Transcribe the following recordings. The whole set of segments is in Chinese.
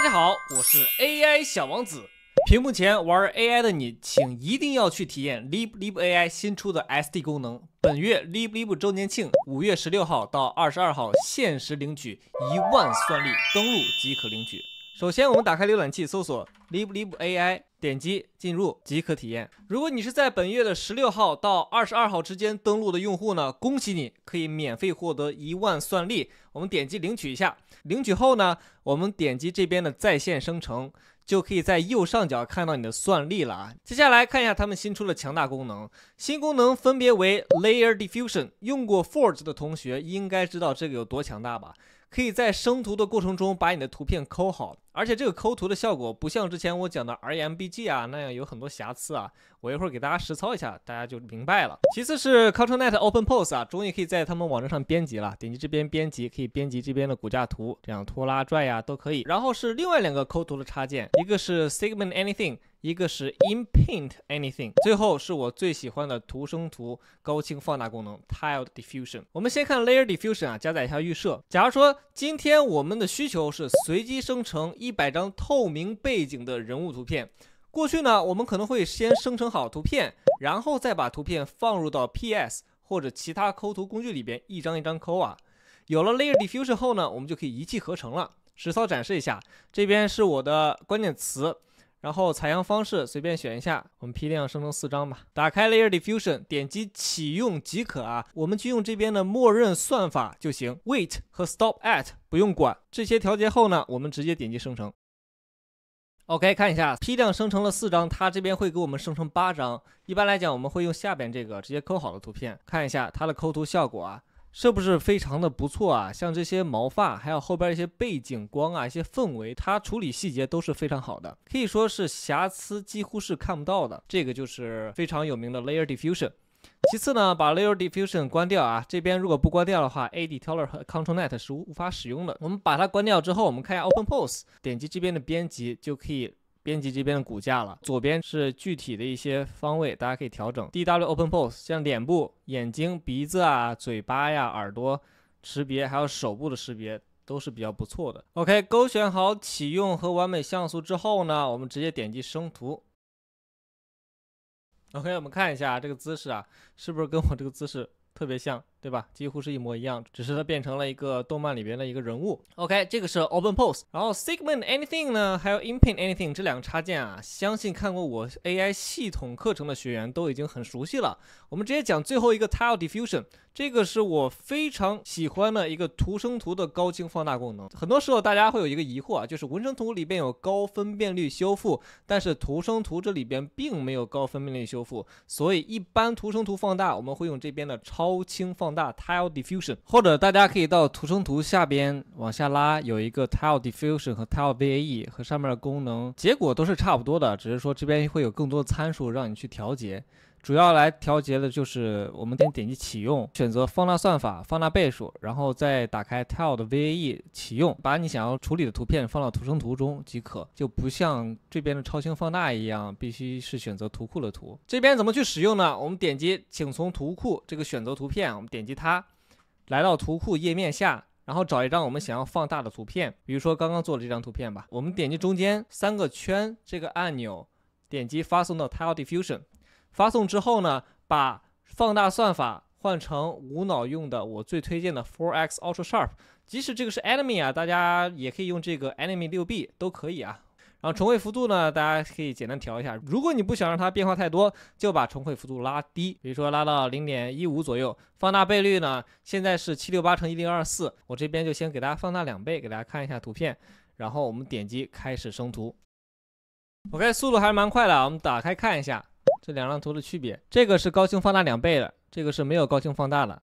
大家好，我是 AI 小王子。屏幕前玩 AI 的你，请一定要去体验 Leap Leap AI 新出的 SD 功能。本月 Leap Leap 周年庆，五月十六号到二十二号限时领取一万算力，登录即可领取。首先，我们打开浏览器搜索 Leap Leap AI。点击进入即可体验。如果你是在本月的十六号到二十二号之间登录的用户呢，恭喜你可以免费获得一万算力。我们点击领取一下，领取后呢，我们点击这边的在线生成，就可以在右上角看到你的算力了啊。接下来看一下他们新出的强大功能，新功能分别为 Layer Diffusion。用过 Forge 的同学应该知道这个有多强大吧？可以在生图的过程中把你的图片抠好。而且这个抠图的效果不像之前我讲的 RMBG 啊那样有很多瑕疵啊，我一会儿给大家实操一下，大家就明白了。其次是 ControlNet OpenPose 啊，终于可以在他们网站上编辑了，点击这边编辑可以编辑这边的骨架图，这样拖拉拽呀都可以。然后是另外两个抠图的插件，一个是 Segment Anything，一个是 Inpaint Anything。最后是我最喜欢的图生图高清放大功能 Tile Diffusion。我们先看 Layer Diffusion 啊，加载一下预设。假如说今天我们的需求是随机生成。一百张透明背景的人物图片，过去呢，我们可能会先生成好图片，然后再把图片放入到 PS 或者其他抠图工具里边，一张一张抠啊。有了 Layer d i f f u s e n 后呢，我们就可以一气呵成了。实操展示一下，这边是我的关键词。然后采样方式随便选一下，我们批量生成四张吧。打开 Layer Diffusion，点击启用即可啊。我们就用这边的默认算法就行 w a i t 和 Stop At 不用管这些调节后呢，我们直接点击生成。OK，看一下批量生成了四张，它这边会给我们生成八张。一般来讲，我们会用下边这个直接抠好的图片，看一下它的抠图效果啊。是不是非常的不错啊？像这些毛发，还有后边一些背景光啊，一些氛围，它处理细节都是非常好的，可以说是瑕疵几乎是看不到的。这个就是非常有名的 Layer Diffusion。其次呢，把 Layer Diffusion 关掉啊，这边如果不关掉的话，A D t e l l e r 和 Control Net 是无法使用的。我们把它关掉之后，我们看一下 OpenPose，点击这边的编辑就可以。编辑这边的骨架了，左边是具体的一些方位，大家可以调整。DW OpenPose 像脸部、眼睛、鼻子啊、嘴巴呀、耳朵识别，还有手部的识别都是比较不错的。OK，勾选好启用和完美像素之后呢，我们直接点击生图。OK，我们看一下这个姿势啊，是不是跟我这个姿势特别像？对吧？几乎是一模一样，只是它变成了一个动漫里边的一个人物。OK，这个是 OpenPose，然后 Segment Anything 呢，还有 inpaint Anything 这两个插件啊，相信看过我 AI 系统课程的学员都已经很熟悉了。我们直接讲最后一个 Tile Diffusion，这个是我非常喜欢的一个图生图的高清放大功能。很多时候大家会有一个疑惑啊，就是文生图里边有高分辨率修复，但是图生图这里边并没有高分辨率修复，所以一般图生图放大我们会用这边的超清放。大 Tile Diffusion，或者大家可以到图生图下边往下拉，有一个 Tile Diffusion 和 Tile VAE，和上面的功能结果都是差不多的，只是说这边会有更多的参数让你去调节。主要来调节的就是，我们先点击启用，选择放大算法、放大倍数，然后再打开 Tile 的 VAE 启用，把你想要处理的图片放到图生图中即可。就不像这边的超清放大一样，必须是选择图库的图。这边怎么去使用呢？我们点击请从图库这个选择图片，我们点击它，来到图库页面下，然后找一张我们想要放大的图片，比如说刚刚做的这张图片吧。我们点击中间三个圈这个按钮，点击发送到 Tile Diffusion。发送之后呢，把放大算法换成无脑用的，我最推荐的 4x Ultra Sharp。即使这个是 Enemy 啊，大家也可以用这个 Enemy 六 B 都可以啊。然后重绘幅度呢，大家可以简单调一下。如果你不想让它变化太多，就把重绘幅度拉低，比如说拉到0.15左右。放大倍率呢，现在是768乘1024，我这边就先给大家放大两倍，给大家看一下图片。然后我们点击开始生图。OK，速度还是蛮快的，我们打开看一下。这两张图的区别，这个是高清放大两倍的，这个是没有高清放大的。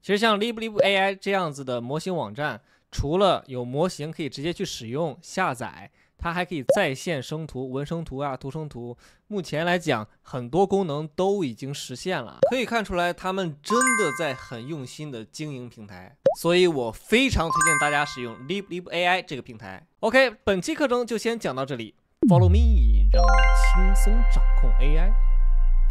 其实像 Liblib AI 这样子的模型网站，除了有模型可以直接去使用下载，它还可以在线生图文生图啊，图生图。目前来讲，很多功能都已经实现了，可以看出来他们真的在很用心的经营平台，所以我非常推荐大家使用 Liblib AI 这个平台。OK，本期课程就先讲到这里，Follow me。让你轻松掌控 AI。